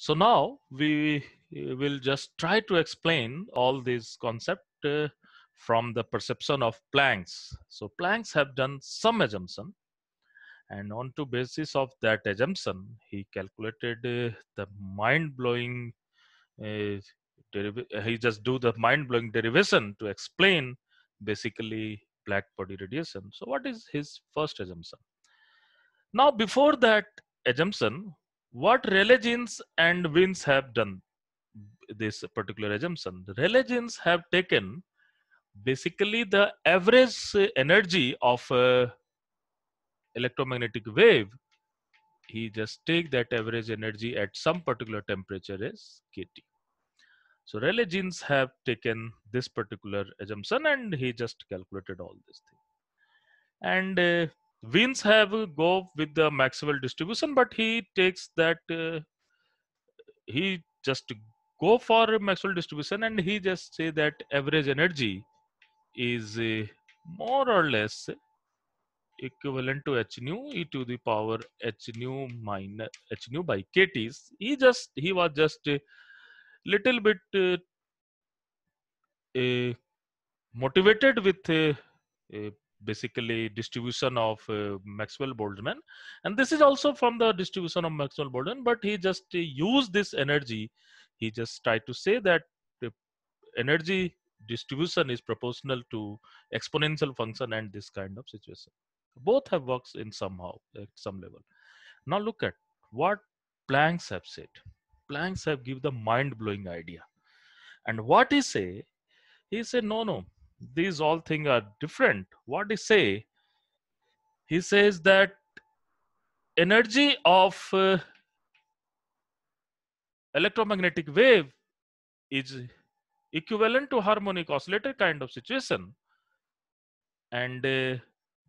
So now we eh, will just try to explain all these concept uh, from the perception of planks So planks have done some assumption and on to basis of that assumption, he calculated uh, the mind-blowing, uh, he just do the mind-blowing derivation to explain basically black body radiation. So what is his first assumption? Now before that assumption, what religions and winds have done this particular assumption religions have taken basically the average energy of electromagnetic wave he just take that average energy at some particular temperature is kT. So religions have taken this particular assumption and he just calculated all this thing. And uh, Wins have go with the Maxwell distribution, but he takes that uh, he just go for Maxwell distribution and he just say that average energy is uh, more or less equivalent to h nu e to the power h nu minus h nu by kts. He just he was just a little bit uh, uh, motivated with uh, basically distribution of uh, Maxwell Boltzmann. And this is also from the distribution of Maxwell Boltzmann, but he just uh, used this energy. He just tried to say that the energy distribution is proportional to exponential function and this kind of situation. Both have works in somehow at some level. Now look at what Planck's have said. Planck's have give the mind blowing idea. And what he say, he said, no, no, these all things are different. What he say? He says that energy of uh, electromagnetic wave is equivalent to harmonic oscillator kind of situation and uh,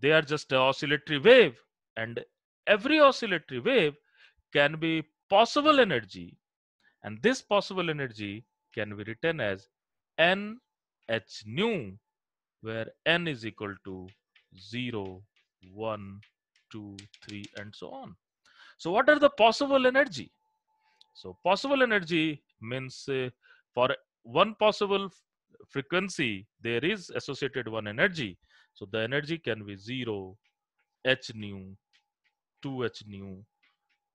they are just oscillatory wave and every oscillatory wave can be possible energy and this possible energy can be written as n h nu where n is equal to 0, 1, 2, 3, and so on. So what are the possible energy? So possible energy means uh, for one possible frequency, there is associated one energy. So the energy can be 0, h nu, 2 h nu,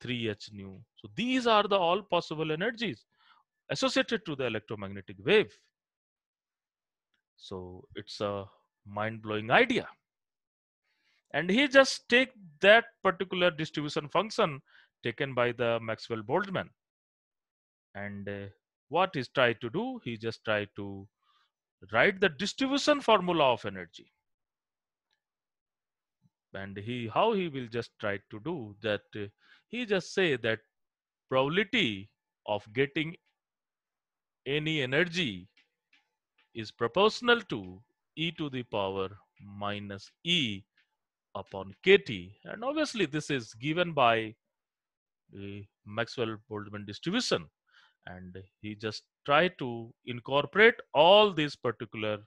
3 h nu. So these are the all possible energies associated to the electromagnetic wave. So it's a mind blowing idea. And he just take that particular distribution function taken by the Maxwell Boltzmann. And uh, what is try to do? He just try to write the distribution formula of energy. And he how he will just try to do that uh, he just say that probability of getting any energy is proportional to e to the power minus e upon kt. And obviously this is given by the Maxwell-Boltzmann distribution. And he just tried to incorporate all these particular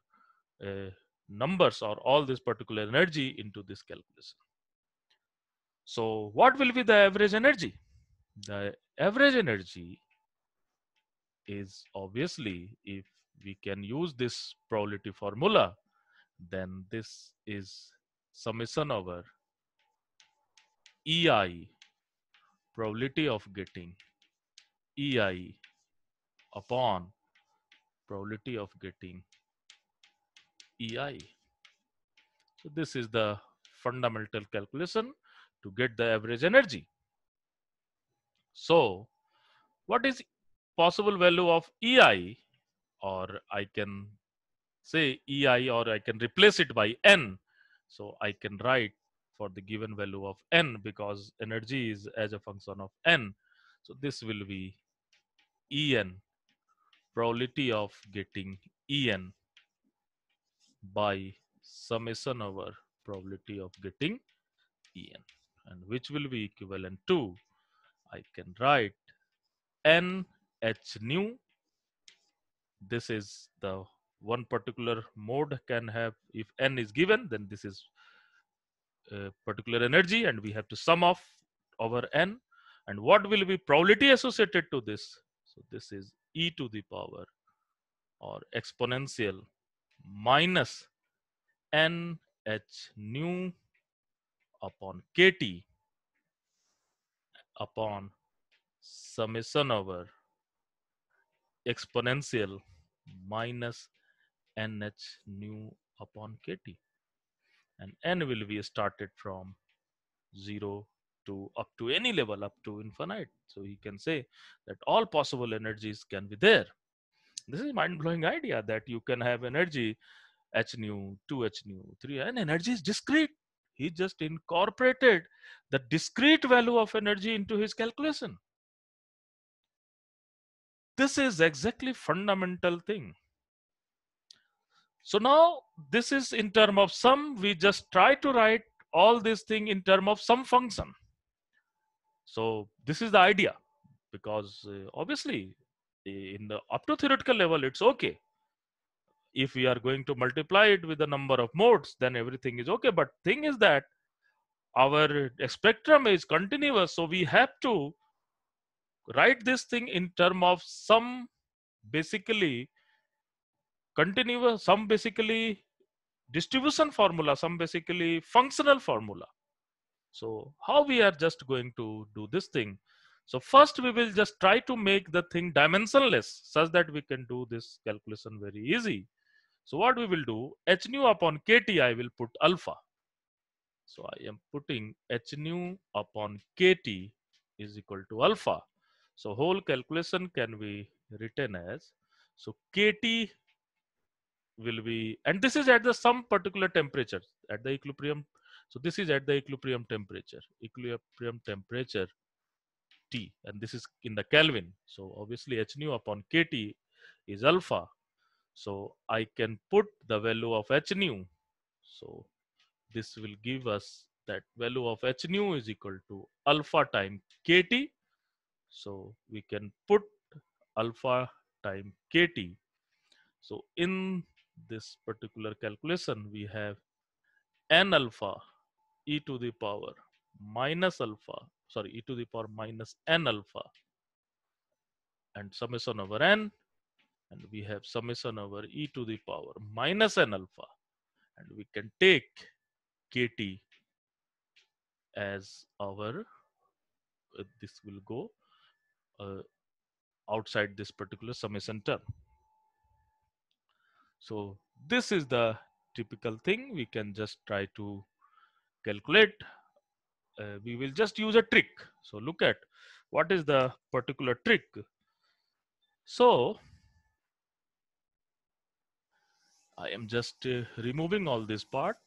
uh, numbers or all this particular energy into this calculation. So what will be the average energy? The average energy is obviously if we can use this probability formula, then this is summation over EI, probability of getting EI upon probability of getting EI. So this is the fundamental calculation to get the average energy. So what is possible value of EI? or I can say ei or I can replace it by n. So I can write for the given value of n because energy is as a function of n. So this will be en, probability of getting en by summation over probability of getting en and which will be equivalent to I can write n h nu this is the one particular mode can have if n is given then this is particular energy and we have to sum of over n and what will be probability associated to this so this is e to the power or exponential minus n h nu upon kt upon summation over exponential minus nh nu upon kt and n will be started from 0 to up to any level up to infinite so he can say that all possible energies can be there this is mind-blowing idea that you can have energy h nu 2 h nu 3 and energy is discrete he just incorporated the discrete value of energy into his calculation this is exactly fundamental thing. So now this is in term of sum. We just try to write all this thing in term of some function. So this is the idea because uh, obviously in the up to theoretical level, it's okay. If we are going to multiply it with the number of modes, then everything is okay. But thing is that our spectrum is continuous. So we have to write this thing in term of some basically continuous, some basically distribution formula, some basically functional formula. So how we are just going to do this thing? So first we will just try to make the thing dimensionless such that we can do this calculation very easy. So what we will do, h nu upon kt I will put alpha. So I am putting h nu upon kt is equal to alpha. So whole calculation can be written as, so KT will be, and this is at the some particular temperature, at the equilibrium. So this is at the equilibrium temperature, equilibrium temperature T, and this is in the Kelvin. So obviously H nu upon KT is alpha. So I can put the value of H nu. So this will give us that value of H nu is equal to alpha time KT so we can put alpha time kt. So in this particular calculation, we have n alpha e to the power minus alpha, sorry, e to the power minus n alpha and summation over n and we have summation over e to the power minus n alpha and we can take kt as our uh, this will go uh, outside this particular summation term. So this is the typical thing. We can just try to calculate. Uh, we will just use a trick. So look at what is the particular trick. So I am just uh, removing all this part.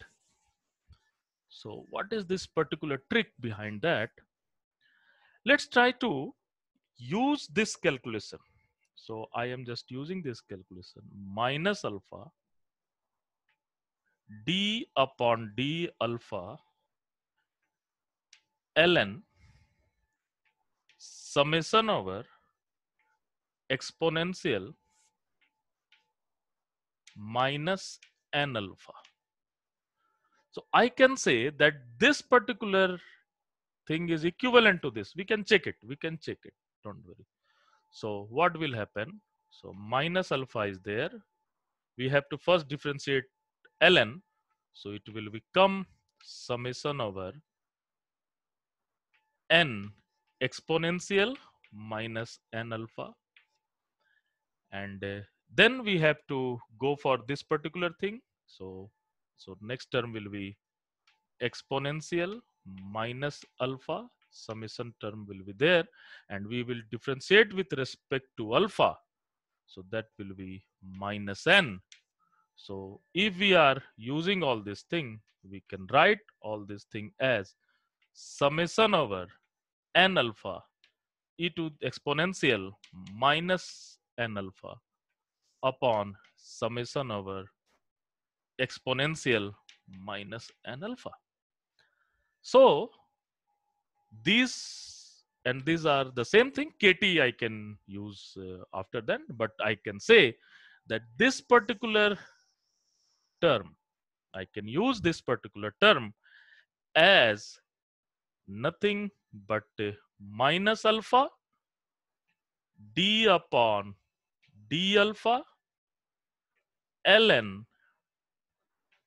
So what is this particular trick behind that? Let's try to use this calculation. So I am just using this calculation minus alpha d upon d alpha ln summation over exponential minus n alpha. So I can say that this particular thing is equivalent to this. We can check it. We can check it don't worry. So what will happen? So minus alpha is there. We have to first differentiate ln. So it will become summation over n exponential minus n alpha. And uh, then we have to go for this particular thing. So, so next term will be exponential minus alpha summation term will be there and we will differentiate with respect to alpha. So that will be minus n. So if we are using all this thing, we can write all this thing as summation over n alpha e to exponential minus n alpha upon summation over exponential minus n alpha. So these and these are the same thing kt i can use uh, after that but i can say that this particular term i can use this particular term as nothing but uh, minus alpha d upon d alpha ln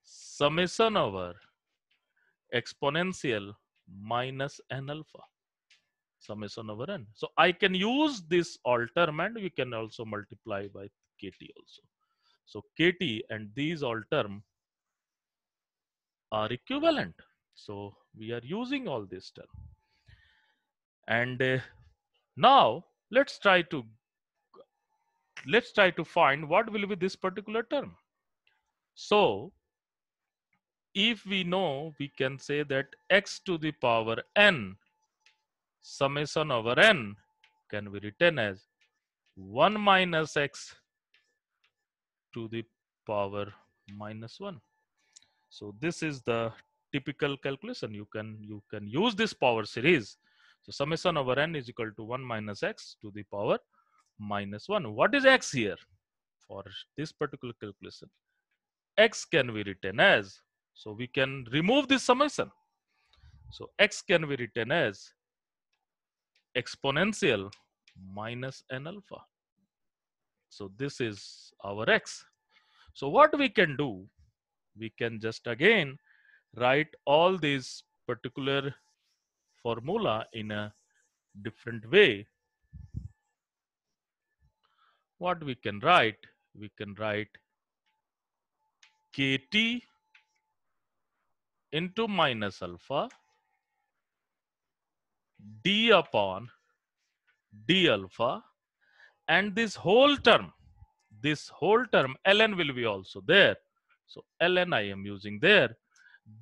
summation over exponential minus n alpha summation over n. So I can use this alterm and we can also multiply by kt also. So kt and these alterm are equivalent. So we are using all this term. And uh, now let's try to let's try to find what will be this particular term. So if we know, we can say that x to the power n, summation over n can be written as 1 minus x to the power minus 1. So this is the typical calculation. You can, you can use this power series. So summation over n is equal to 1 minus x to the power minus 1. What is x here? For this particular calculation, x can be written as so we can remove this summation. So x can be written as exponential minus n alpha. So this is our x. So what we can do, we can just again write all these particular formula in a different way. What we can write, we can write kt into minus alpha d upon d alpha and this whole term this whole term ln will be also there so ln i am using there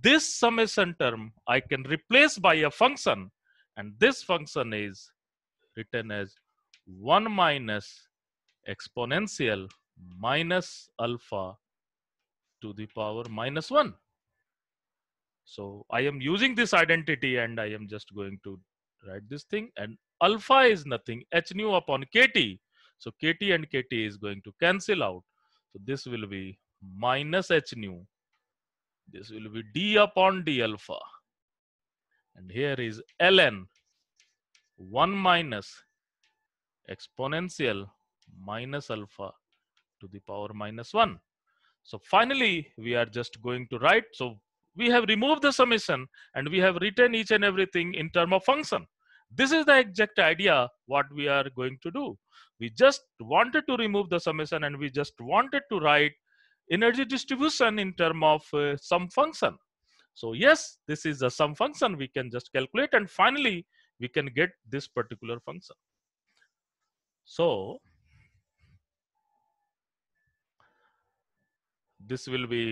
this summation term i can replace by a function and this function is written as 1 minus exponential minus alpha to the power minus 1 so I am using this identity and I am just going to write this thing and alpha is nothing h nu upon kt. So kt and kt is going to cancel out. So this will be minus h nu. This will be d upon d alpha. And here is ln 1 minus exponential minus alpha to the power minus 1. So finally, we are just going to write. So we have removed the summation and we have written each and everything in term of function. This is the exact idea what we are going to do. We just wanted to remove the summation and we just wanted to write energy distribution in term of uh, some function. So yes, this is a sum function we can just calculate and finally we can get this particular function. So this will be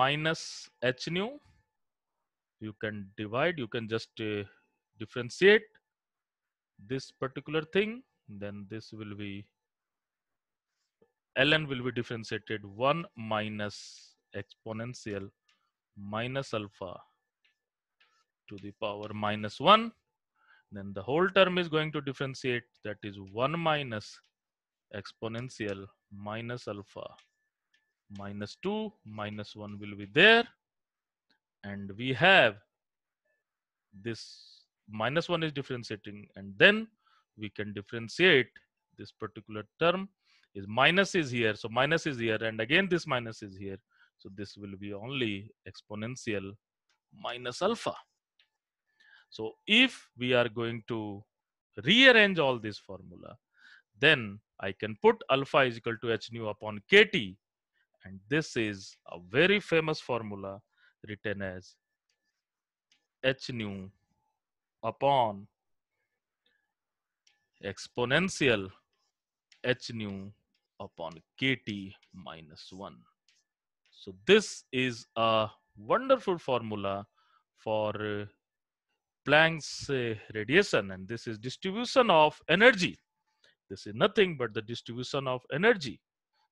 minus h nu. You can divide, you can just uh, differentiate this particular thing. Then this will be ln will be differentiated 1 minus exponential minus alpha to the power minus 1. Then the whole term is going to differentiate that is 1 minus exponential minus alpha minus 2, minus 1 will be there. And we have this minus 1 is differentiating. And then we can differentiate this particular term is minus is here. So minus is here. And again, this minus is here. So this will be only exponential minus alpha. So if we are going to rearrange all this formula, then I can put alpha is equal to h nu upon kt and this is a very famous formula written as h nu upon exponential h nu upon kt minus 1. So this is a wonderful formula for Planck's uh, radiation and this is distribution of energy. This is nothing but the distribution of energy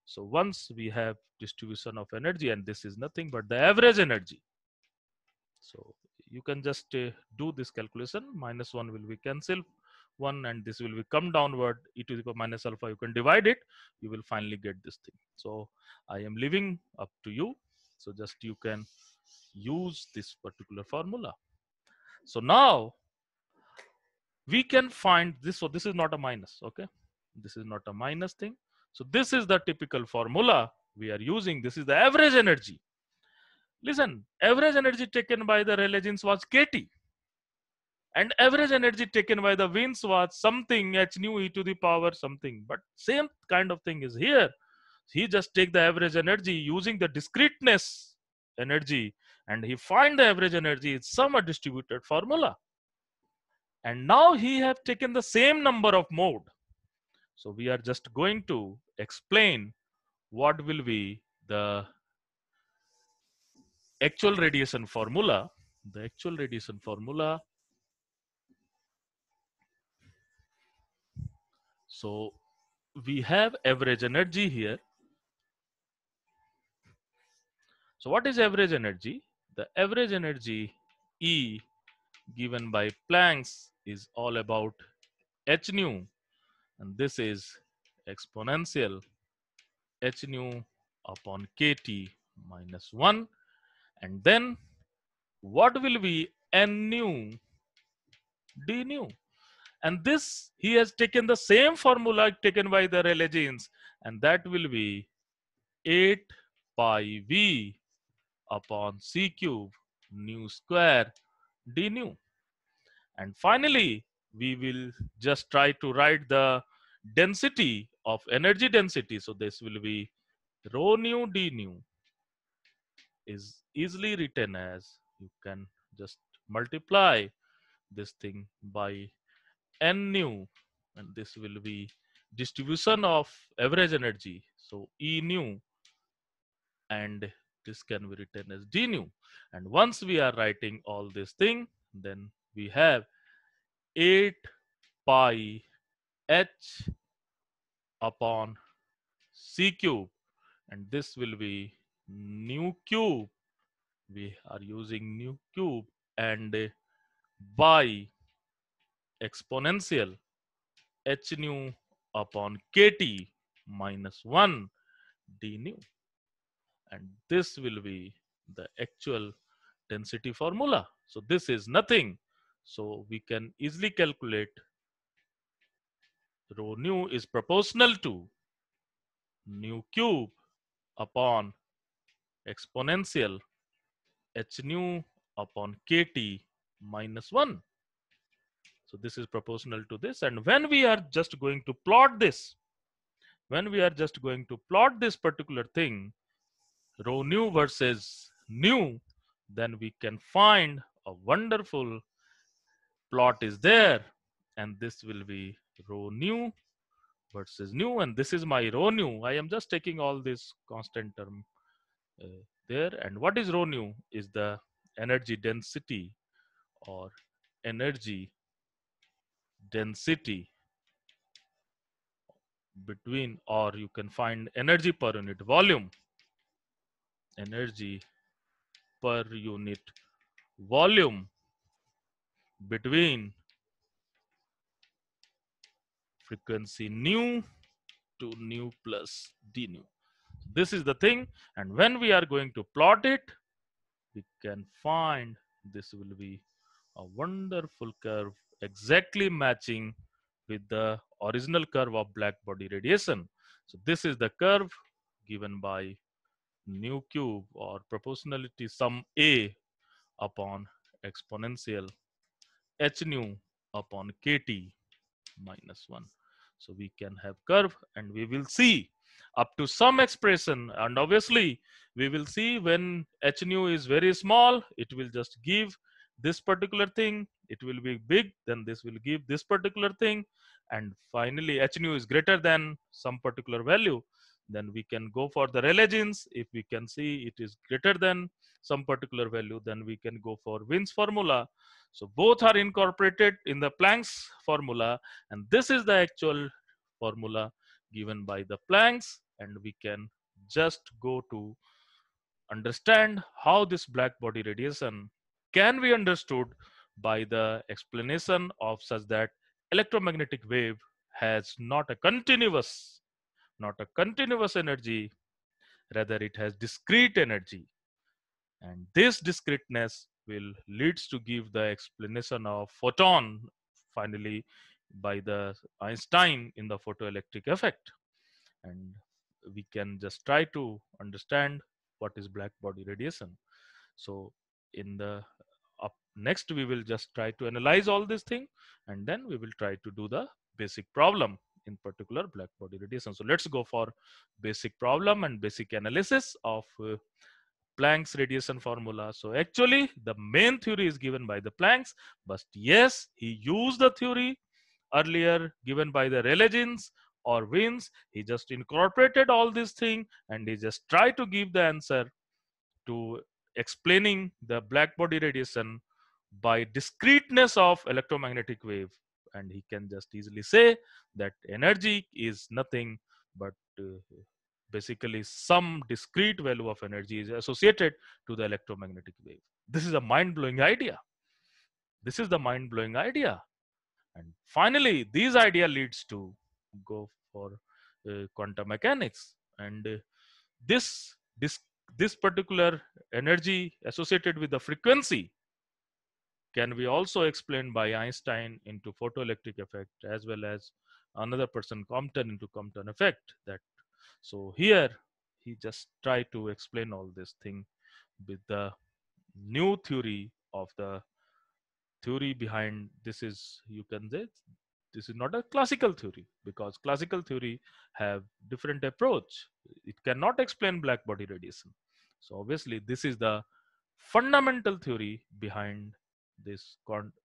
so once we have distribution of energy, and this is nothing but the average energy. So you can just uh, do this calculation. Minus 1 will be cancelled. 1 and this will be come downward e to the power minus alpha you can divide it you will finally get this thing so i am leaving up to you so just you can use this particular formula so now we can find this so this is not a minus okay this is not a minus thing so this is the typical formula we are using. This is the average energy. Listen, average energy taken by the Rayleigh jeans was kT. And average energy taken by the winds was something h nu e to the power something. But same kind of thing is here. He just take the average energy using the discreteness energy and he find the average energy is some distributed formula. And now he have taken the same number of mode. So we are just going to explain what will be the actual radiation formula. The actual radiation formula. So we have average energy here. So what is average energy? The average energy E given by Planck's is all about h nu and this is exponential h nu upon kt minus 1 and then what will be n nu d nu and this he has taken the same formula taken by the Rayleigh genes and that will be 8 pi v upon c cube nu square d nu and finally we will just try to write the density of energy density. So this will be rho nu d nu is easily written as you can just multiply this thing by n nu and this will be distribution of average energy. So E nu and this can be written as d nu. And once we are writing all this thing, then we have 8 pi h upon c cube and this will be new cube we are using new cube and by exponential h nu upon kt minus 1 d nu and this will be the actual density formula so this is nothing so we can easily calculate rho nu is proportional to nu cube upon exponential h nu upon kt minus 1. So this is proportional to this. And when we are just going to plot this, when we are just going to plot this particular thing, rho nu versus nu, then we can find a wonderful plot is there. And this will be row new versus new and this is my row new. I am just taking all this constant term uh, there and what is row new is the energy density or energy density between or you can find energy per unit volume energy per unit volume between frequency nu to nu plus d nu. This is the thing. And when we are going to plot it, we can find this will be a wonderful curve exactly matching with the original curve of black body radiation. So this is the curve given by nu cube or proportionality sum A upon exponential h nu upon kt minus 1. So we can have curve and we will see up to some expression and obviously we will see when h nu is very small it will just give this particular thing it will be big then this will give this particular thing and finally h nu is greater than some particular value then we can go for the religions. If we can see it is greater than some particular value, then we can go for Wien's formula. So both are incorporated in the Planck's formula, and this is the actual formula given by the Planck's, and we can just go to understand how this black body radiation can be understood by the explanation of such that electromagnetic wave has not a continuous not a continuous energy, rather it has discrete energy. And this discreteness will leads to give the explanation of photon finally by the Einstein in the photoelectric effect. And we can just try to understand what is black body radiation. So in the up next, we will just try to analyze all this thing and then we will try to do the basic problem in particular black body radiation. So let's go for basic problem and basic analysis of uh, Planck's radiation formula. So actually the main theory is given by the Planck's, but yes, he used the theory earlier given by the Relegins or Wins. He just incorporated all these things and he just tried to give the answer to explaining the black body radiation by discreteness of electromagnetic wave and he can just easily say that energy is nothing but uh, basically some discrete value of energy is associated to the electromagnetic wave this is a mind blowing idea this is the mind blowing idea and finally these idea leads to go for uh, quantum mechanics and uh, this this this particular energy associated with the frequency can be also explained by Einstein into photoelectric effect as well as another person Compton into Compton effect that so here he just tried to explain all this thing with the new theory of the theory behind this is you can say this is not a classical theory because classical theory have different approach it cannot explain black body radiation so obviously this is the fundamental theory behind this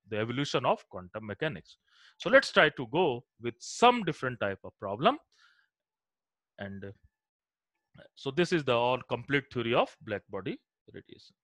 the evolution of quantum mechanics. So let's try to go with some different type of problem. And uh, so this is the all complete theory of black body radiation.